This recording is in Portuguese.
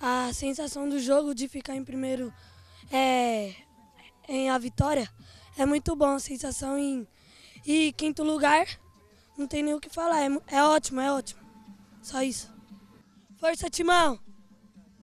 a sensação do jogo de ficar em primeiro é, em a vitória é muito bom, a sensação em e quinto lugar, não tem nem o que falar, é, é ótimo, é ótimo. Só isso. Força, Timão!